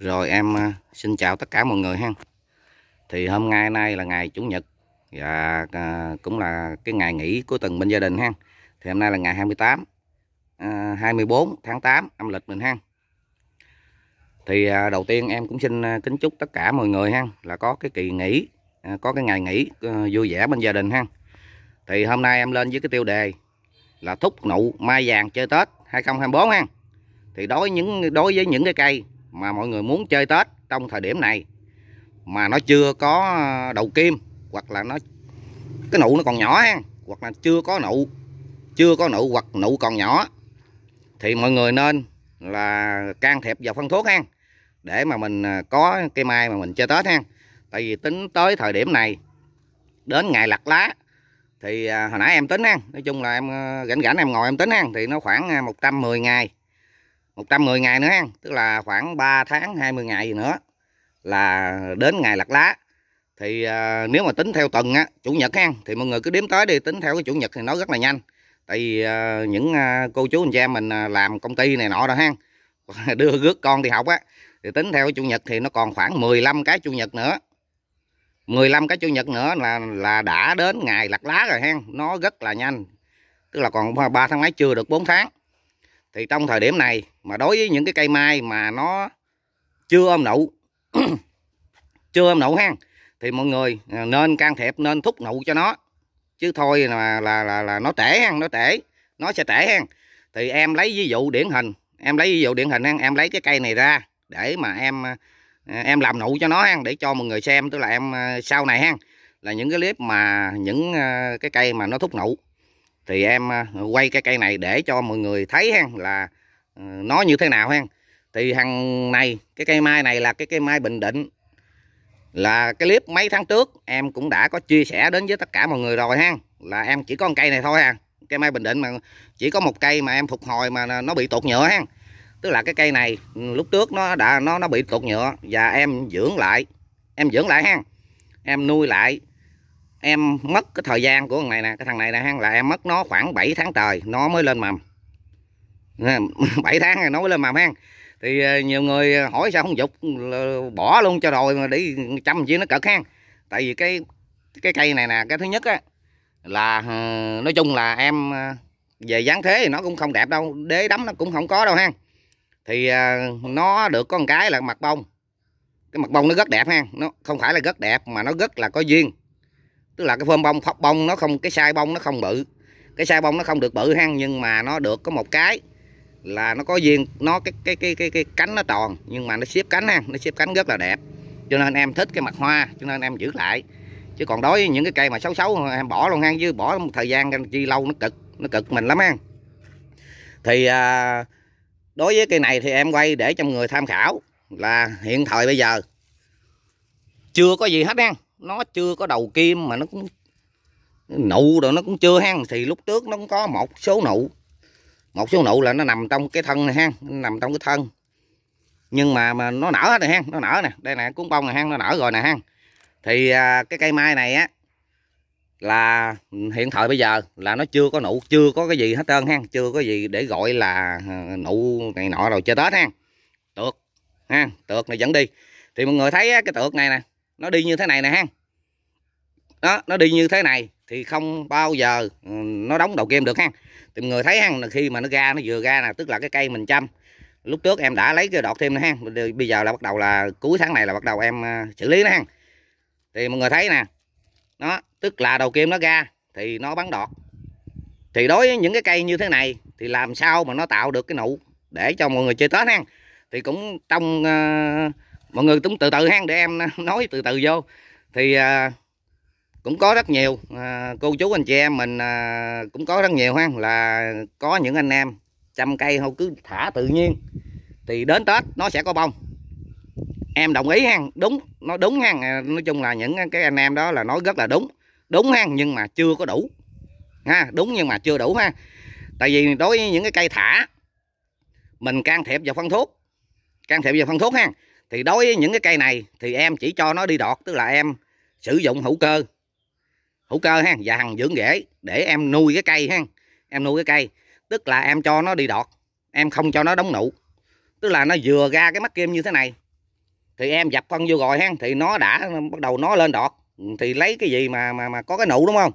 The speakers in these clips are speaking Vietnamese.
rồi em à, xin chào tất cả mọi người ha thì hôm nay nay là ngày chủ nhật và à, cũng là cái ngày nghỉ của từng bên gia đình ha thì hôm nay là ngày 28 24 à, tháng 8 âm lịch mình ha thì đầu tiên em cũng xin kính chúc tất cả mọi người ha là có cái kỳ nghỉ có cái ngày nghỉ vui vẻ bên gia đình ha thì hôm nay em lên với cái tiêu đề là thúc nụ mai vàng chơi Tết 2024 ha thì đối với những đối với những cái cây mà mọi người muốn chơi Tết trong thời điểm này mà nó chưa có đầu kim hoặc là nó cái nụ nó còn nhỏ ha hoặc là chưa có nụ chưa có nụ hoặc nụ còn nhỏ thì mọi người nên là can thiệp vào phân thuốc ha để mà mình à, có cây mai mà mình chơi Tết ha tại vì tính tới thời điểm này đến ngày lặt lá thì à, hồi nãy em tính ha nói chung là em à, rảnh rảnh em ngồi em tính ha thì nó khoảng 110 ngày 110 ngày nữa tức là khoảng 3 tháng 20 ngày gì nữa là đến ngày lặt lá thì à, nếu mà tính theo tuần á chủ nhật ha thì mọi người cứ đếm tới đi tính theo cái chủ nhật thì nó rất là nhanh tại vì à, những à, cô chú anh chị em mình à, làm công ty này nọ rồi ha đưa rước con đi học á thì tính theo chủ nhật thì nó còn khoảng 15 cái chủ nhật nữa 15 cái chủ nhật nữa là là đã đến ngày lặt lá rồi ha nó rất là nhanh tức là còn 3 tháng mấy chưa được 4 tháng thì trong thời điểm này mà đối với những cái cây mai mà nó chưa ôm nụ chưa ôm nụ hang thì mọi người à, nên can thiệp nên thúc nụ cho nó chứ thôi là là là, là nó trễ hang nó trễ nó sẽ trễ hang thì em lấy ví dụ điển hình em lấy ví dụ điển hình em lấy cái cây này ra để mà em à, em làm nụ cho nó hang để cho mọi người xem tức là em à, sau này hang là những cái clip mà những cái cây mà nó thúc nụ thì em à, quay cái cây này để cho mọi người thấy hen là ờ, nó như thế nào hen thì hàng này cái cây mai này là cái cây mai bình định là cái clip mấy tháng trước em cũng đã có chia sẻ đến với tất cả mọi người rồi ha là em chỉ có một cây này thôi à cây mai bình định mà chỉ có một cây mà em phục hồi mà nó bị tột nhựa ha tức là cái cây này ừ, lúc trước nó đã nó nó bị tột nhựa và em dưỡng lại em dưỡng lại ha em nuôi lại em mất cái thời gian của thằng này nè cái thằng này nè là em mất nó khoảng 7 tháng trời nó mới lên mầm 7 tháng rồi nó mới lên mầm ha thì ờ, nhiều người hỏi sao không dục bỏ luôn cho rồi mà để chăm chứ nó cật hang tại vì cái cái cây này nè cái thứ nhất á là ờ, nói chung là em ờ, về dáng thế thì nó cũng không đẹp đâu đế đấm nó cũng không có đâu ha thì nó được có một cái là mặt bông cái mặt bông nó rất đẹp ha nó không phải là rất đẹp mà nó rất là có duyên tức là cái phơm bông phóc bông nó không cái sai bông nó không bự cái sai bông nó không được bự hăng nhưng mà nó được có một cái là nó có viên nó cái cái cái cái, cái cánh nó tròn nhưng mà nó xếp cánh ha nó xếp cánh rất là đẹp cho nên em thích cái mặt hoa cho nên em giữ lại chứ còn đối với những cái cây mà xấu xấu em bỏ luôn ha chứ bỏ một thời gian chi lâu nó cực nó cực mình lắm ha thì à, đối với cây này thì em quay để cho người tham khảo là hiện thời bây giờ chưa có gì hết ha nó chưa có đầu kim mà nó cũng nụ rồi nó cũng chưa hang thì lúc trước nó cũng có một số nụ một số nụ là nó nằm trong cái thân này hang nằm trong cái thân nhưng mà mà nó nở rồi hang nó nở nè đây nè cuốn bông này hang nó nở rồi nè hang thì à, cái cây mai này á là hiện thời bây giờ là nó chưa có nụ chưa có cái gì hết trơn hang chưa có gì để gọi là à, nụ này nọ rồi chơi tết hang tược ha tược này vẫn đi thì mọi người thấy cái tược này nè nó đi như thế này nè ha đó nó đi như thế này thì không bao giờ ừ, nó đóng đầu game được ha tìm người thấy ha khi mà nó ra nó vừa ra nè tức là cái cây mình chăm lúc trước em đã lấy cái đọt thêm nữa ha bây giờ là bắt đầu là cuối tháng này là bắt đầu em ờ, xử lý nó ha thì mọi người thấy nè nó tức là đầu kim nó ra thì nó bắn đọt thì đối với những cái cây như thế này thì làm sao mà nó tạo được cái nụ để cho mọi người chơi tết ha thì cũng trong uh, mọi người cũng từ từ hang để em nói từ từ vô thì à, cũng có rất nhiều à, cô chú anh chị em mình à, cũng có rất nhiều ha là có những anh em chăm cây không cứ thả tự nhiên thì đến tết nó sẽ có bông em đồng ý hang đúng nó đúng hang à, nói chung là những cái anh em đó là nói rất là đúng đúng hang nhưng mà chưa có đủ ha đúng nhưng mà chưa đủ ha tại vì đối với những cái cây thả mình can thiệp vào phân thuốc can thiệp vào phân thuốc ha thì đối với những cái cây này thì em chỉ cho nó đi đọt tức là em sử dụng hữu cơ hữu cơ ha và hằng dưỡng rễ để em nuôi cái cây ha em nuôi cái cây tức là em cho nó đi đọt em không cho nó đóng nụ tức là nó vừa ra cái mắt kim như thế này thì em dập phân vô rồi ha thì nó đã bắt đầu nó lên đọt thì lấy cái gì mà mà mà có cái nụ đúng không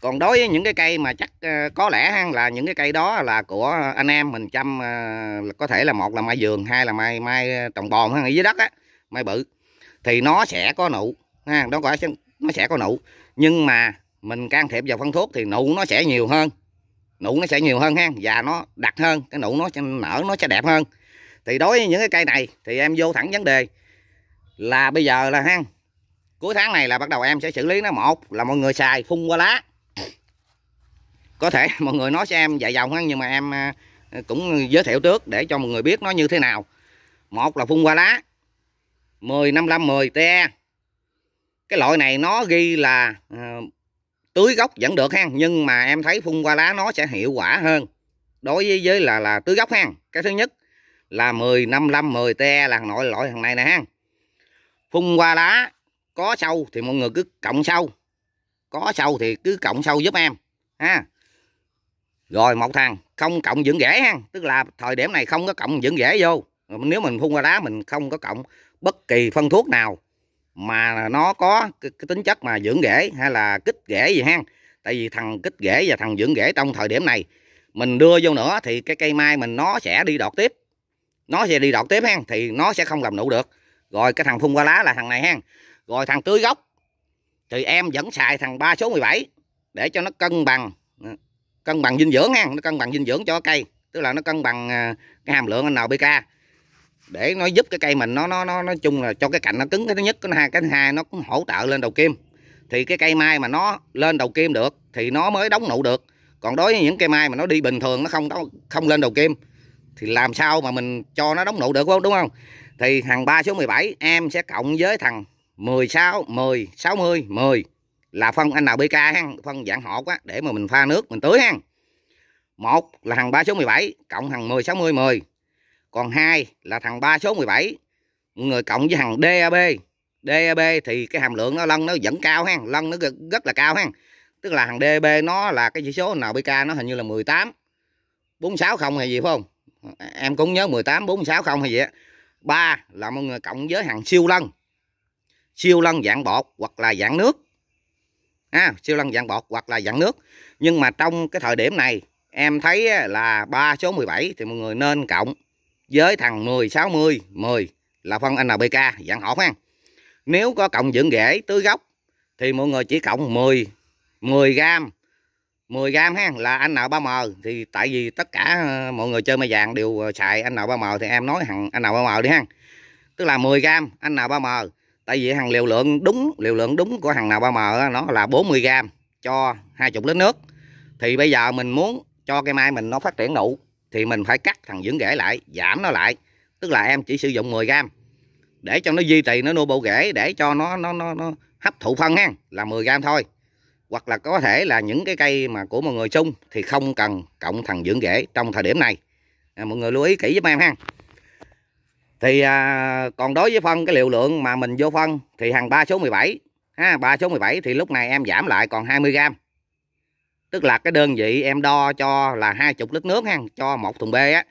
còn đối với những cái cây mà chắc ờ, có lẽ là những cái cây đó là của anh em mình chăm ờ, có thể là một là mai vườn hai là mai mai ờ, trồng bòn hay dưới đất á mai bự thì nó sẽ có nụ ha đó có nó sẽ có nụ nhưng mà mình can thiệp vào phân thuốc thì nụ nó sẽ nhiều hơn nụ nó sẽ nhiều hơn ha và nó đặc hơn cái nụ nó sẽ nở nó sẽ đẹp hơn thì đối với những cái cây này thì em vô thẳng vấn đề là bây giờ là ha cuối tháng này là bắt đầu em sẽ xử lý nó một là mọi người xài phun qua lá có thể mọi người nói cho em dài dòng nhưng mà em à, cũng giới thiệu trước để cho mọi người biết nó như thế nào một là phun qua lá 10 55 10 te cái loại này nó ghi là uh, tưới gốc vẫn được ha nhưng mà em thấy phun qua lá nó sẽ hiệu quả hơn đối với, với là là tưới gốc ha cái thứ nhất là 10 55 10 te là nội loại thằng này nè ha phun qua lá có sâu thì mọi người cứ cộng sâu có sâu thì cứ cộng sâu giúp em ha rồi một thằng không cộng dưỡng rễ ha tức là thời điểm này không có cộng dưỡng rễ vô nếu mình phun qua đá mình không có cộng bất kỳ phân thuốc nào mà nó có cái, cái tính chất mà dưỡng rễ hay là kích rễ gì ha tại vì thằng kích rễ và thằng dưỡng rễ trong thời điểm này mình đưa vô nữa thì cái cây mai mình nó sẽ đi đọt tiếp nó sẽ đi đọt tiếp ha thì nó sẽ không làm nụ được rồi cái thằng phun qua lá là thằng này ha rồi thằng tưới gốc thì em vẫn xài thằng ba số 17 để cho nó cân bằng cân bằng dinh dưỡng ha nó cân bằng dinh dưỡng cho cây tức là nó cân bằng à, cái hàm lượng NPK để nó giúp cái cây mình nó nó nó nói chung là cho cái cạnh nó cứng cái thứ nhất cái thứ hai cái thứ hai nó cũng hỗ trợ lên đầu kim thì cái cây mai mà nó lên đầu kim được thì nó mới đóng nụ được còn đối với những cây mai mà nó đi bình thường nó không đó không lên đầu kim thì làm sao mà mình cho nó đóng nụ được không đúng không thì thằng 3 số 17 em sẽ cộng với thằng 16 10 60 10 là phân NPK ha, phân dạng hột á để mà mình pha nước mình tưới ha. Một là thằng 3 số 17 cộng thằng 10 60 10. Còn hai là thằng 3 số 17 người cộng với thằng DAB. DAB thì cái hàm lượng nó lân nó vẫn cao ha, lân nó rất là cao ha. Tức là thằng DAB nó là cái chỉ số NPK nó hình như là 18 460 hay gì phải không? Em cũng nhớ 18 460 hay gì á. ba là mọi người cộng với hàng siêu lân. Siêu lân dạng bột hoặc là dạng nước à, siêu lăn dạng bột hoặc là dạng nước nhưng mà trong cái thời điểm này em thấy là ba số 17 thì mọi người nên cộng với thằng 10 60 10 là phân NPK dạng hỗn ha nếu có cộng dưỡng rễ tưới gốc thì mọi người chỉ cộng 10 10 gram 10 gram ha là N3M thì tại vì tất cả ờ, mọi người chơi mai vàng đều xài N3M thì em nói thằng N3M đi ha tức là 10 gram N3M tại vì hàng liều lượng đúng liều lượng đúng của hàng nào 3M nó là 40 g cho 20 lít nước thì bây giờ mình muốn cho cây mai mình nó phát triển đủ thì mình phải cắt thằng dưỡng rễ lại giảm nó lại tức là em chỉ sử dụng 10 g để cho nó duy trì nó nuôi bộ rễ để cho nó nó nó, nó hấp thụ phân ha là 10 g thôi hoặc là có thể là những cái cây mà của mọi người chung thì không cần cộng thằng dưỡng rễ trong thời điểm này à, mọi người lưu ý kỹ giúp em ha thì à, còn đối với phân cái liều lượng mà mình vô phân thì hàng 3 số 17 ha 3 số 17 thì lúc này em giảm lại còn 20 gram tức là cái đơn vị em đo cho là 20 lít nước ha cho một thùng bê á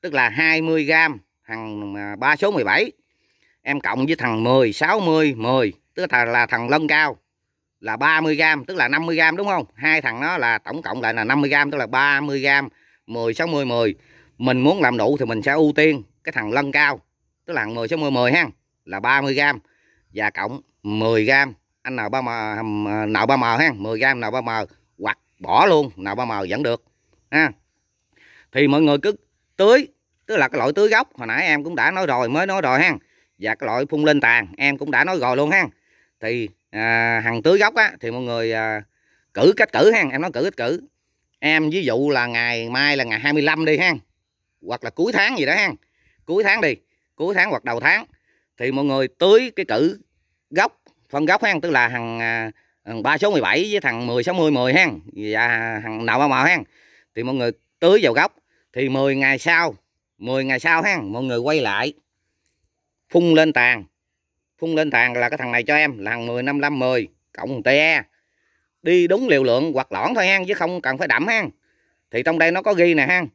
tức là 20 gram thằng 3 à, số 17 em cộng với thằng 10 60 10 tức là, là thằng lân cao là 30 gram tức là 50 gram đúng không hai thằng nó là tổng cộng lại là 50 gram tức là 30 gram 10 60 10 mình muốn làm đủ thì mình sẽ ưu tiên cái thằng lân cao tức là 10 60 10 ha là 30 g và cộng 10 g anh nào 3 m nào 3 m ha 10 g nào 3 m hoặc bỏ luôn nào 3 m vẫn được ha thì mọi người cứ tưới tức là cái loại tưới gốc hồi nãy em cũng đã nói rồi mới nói rồi ha và cái loại phun lên tàn em cũng đã nói rồi luôn ha thì à, hàng tưới gốc á thì mọi người à, cử cách cử ha em nói cử cách cử em ví dụ là ngày mai là ngày 25 đi ha hoặc là cuối tháng gì đó ha cuối tháng đi cuối tháng hoặc đầu tháng thì mọi người tưới cái cử gốc phân gốc hen tức là hàng à, ba số 17 với thằng 10 60 10 hen và thằng nào màu hen thì mọi người tưới vào gốc thì 10 ngày sau 10 ngày sau hen mọi người quay lại phun lên tàn phun lên tàn là cái thằng này cho em là thằng 10 55 10 cộng TE đi đúng liều lượng hoặc lỏng thôi hen chứ không cần phải đậm hen thì trong đây nó có ghi nè hen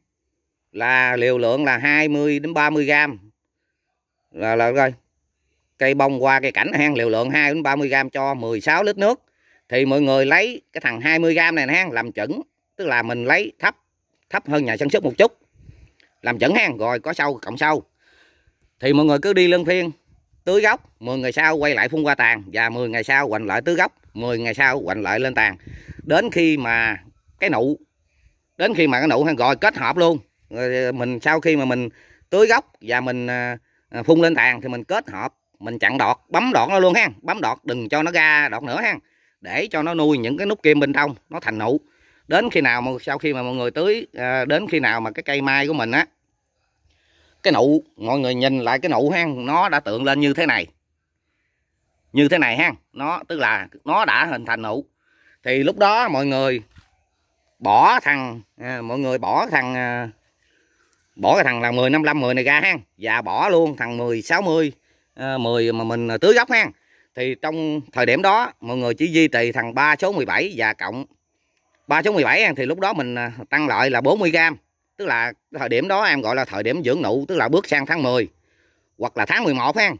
là liều lượng là 20 đến 30 gram là là rồi cây bông qua cây cảnh hang liều lượng 2 đến 30 gram cho 16 lít nước thì mọi người lấy cái thằng 20 gram này hang làm chuẩn tức là mình lấy thấp thấp hơn nhà sản xuất một chút làm chuẩn hang rồi có sâu cộng sâu thì mọi người cứ đi lân phiên tưới gốc 10 ngày sau quay lại phun qua tàn và 10 ngày sau hoành lại tưới gốc 10 ngày sau hoành lại lên tàn đến khi mà cái nụ đến khi mà cái nụ hang rồi kết hợp luôn rồi ờ, mình sau khi mà mình tưới gốc và mình ờ, ờ, phun lên tàn thì mình kết hợp mình chặn đọt bấm đọt nó luôn ha bấm đọt đừng cho nó ra đọt nữa ha để cho nó nuôi những cái nút kim bên trong nó thành nụ đến khi nào mà sau khi mà mọi người tưới đến khi nào mà cái cây mai của mình á cái nụ mọi người nhìn lại cái nụ ha nó đã tượng lên như thế này như thế này ha nó tức là nó đã hình thành nụ thì lúc đó mọi người bỏ thằng mọi người bỏ thằng bỏ cái thằng là 10 55 10 này ra ha và bỏ luôn thằng 10 60 10 mà mình tưới gốc ha thì trong thời điểm đó mọi người chỉ duy trì thằng 3 số 17 và cộng 3 số 17 ha, thì lúc đó mình ờ, tăng lợi là 40 g tức là thời điểm đó em gọi là thời điểm dưỡng nụ tức là bước sang tháng 10 hoặc là tháng 11 ha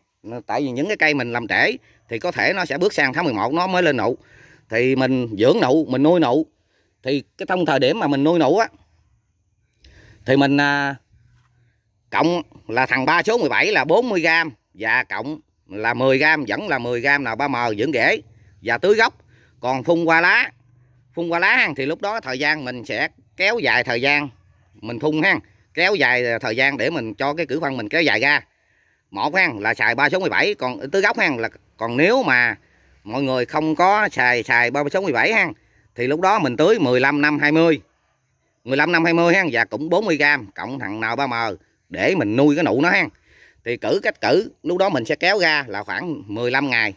tại vì những cái cây mình làm trễ thì có thể nó sẽ bước sang tháng 11 nó mới lên nụ thì mình dưỡng nụ mình nuôi nụ thì cái trong thời điểm mà mình nuôi nụ á thì mình à, cộng là thằng ba số 17 là 40 g và cộng là 10 g vẫn là 10 g nào 3m dưỡng rễ và tưới gốc. Còn phun qua lá, phun qua lá thì lúc đó thời gian mình sẽ kéo dài thời gian mình phun ha, kéo dài thời gian để mình cho cái cử phân mình kéo dài ra. Một ha là xài 3 số 17 còn tưới gốc ha là còn nếu mà mọi người không có xài xài 3 số 17 ha thì lúc đó mình tưới 15 năm 20 15 năm 20 ha và cũng 40 g cộng thằng nào 3m để mình nuôi cái nụ nó ha thì cử cách cử lúc đó mình sẽ kéo ra là khoảng 15 ngày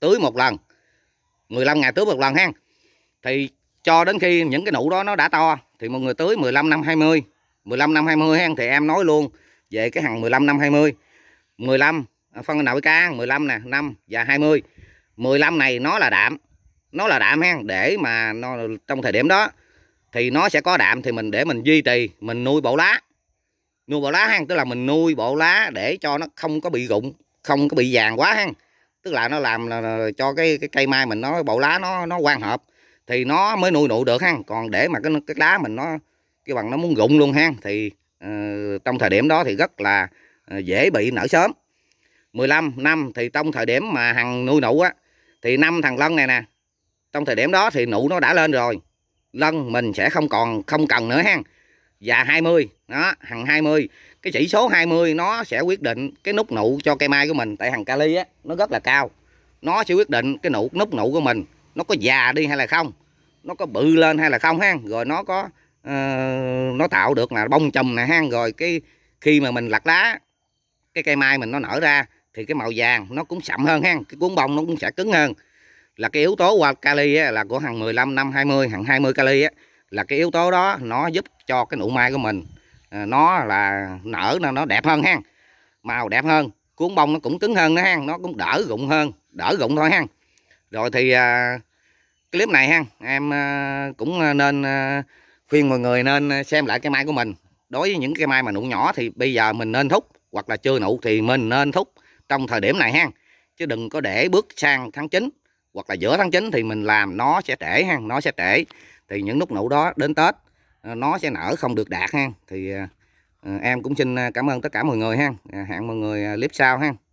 tưới một lần 15 ngày tưới một lần ha thì cho đến khi những cái nụ đó nó đã to thì mọi người tưới 15 năm 20 15 năm 20 ha thì em nói luôn về cái hàng 15 năm 20 15 à, phân nội ca 15 nè 5 và 20 15 này nó là đạm nó là đạm ha để mà nó, trong thời điểm đó thì nó sẽ có đạm thì mình để mình duy trì mình nuôi bộ lá nuôi bộ lá hang tức là mình nuôi bộ lá để cho nó không có bị rụng không có bị vàng quá hang tức là nó làm là cho cái cái cây mai mình nó bộ lá nó nó quan hợp thì nó mới nuôi nụ được ha còn để mà cái cái lá mình nó cái bằng nó muốn rụng luôn ha thì uh, trong thời điểm đó thì rất là uh, dễ bị nở sớm 15 năm thì trong thời điểm mà hằng nuôi nụ á thì năm thằng lân này nè trong thời điểm đó thì nụ nó đã lên rồi lân mình sẽ không còn không cần nữa ha và 20 đó hằng 20 cái chỉ số 20 nó sẽ quyết định cái nút nụ cho cây mai của mình tại hằng kali á nó rất là cao nó sẽ quyết định cái nụ nút nụ của mình nó có già đi hay là không nó có bự lên hay là không ha rồi nó có uh, nó tạo được là bông chùm nè ha rồi cái khi mà mình lặt lá cái cây mai mình nó nở ra thì cái màu vàng nó cũng sậm hơn ha cái cuốn bông nó cũng sẽ cứng hơn là cái yếu tố qua kali á, là của hằng 15 năm 20 hằng 20 kali á là cái yếu tố đó nó giúp cho cái nụ mai của mình ờ, nó là nở nó đẹp hơn ha màu đẹp hơn cuốn bông nó cũng cứng hơn nữa ha nó cũng đỡ rụng hơn đỡ rụng thôi ha rồi thì ờ, clip này ha em ờ, cũng nên khuyên mọi người nên xem lại cái mai của mình đối với những cái mai mà nụ nhỏ thì bây giờ mình nên thúc hoặc là chưa nụ thì mình nên thúc trong thời điểm này ha chứ đừng có để bước sang tháng 9 hoặc là giữa tháng 9 thì mình làm nó sẽ trễ ha nó sẽ trễ thì những nút nụ đó đến Tết ờ, nó sẽ nở không được đạt ha thì ờ, ờ, em cũng xin cảm ơn tất cả mọi người ha hẹn mọi người clip sau ha